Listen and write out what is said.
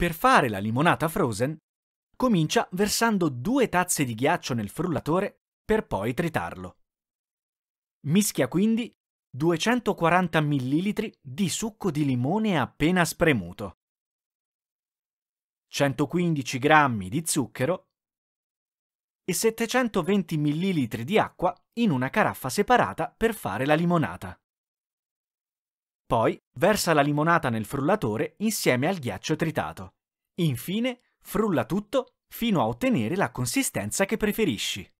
Per fare la limonata frozen, comincia versando due tazze di ghiaccio nel frullatore per poi tritarlo. Mischia quindi 240 ml di succo di limone appena spremuto, 115 g di zucchero e 720 ml di acqua in una caraffa separata per fare la limonata. Poi versa la limonata nel frullatore insieme al ghiaccio tritato. Infine, frulla tutto fino a ottenere la consistenza che preferisci.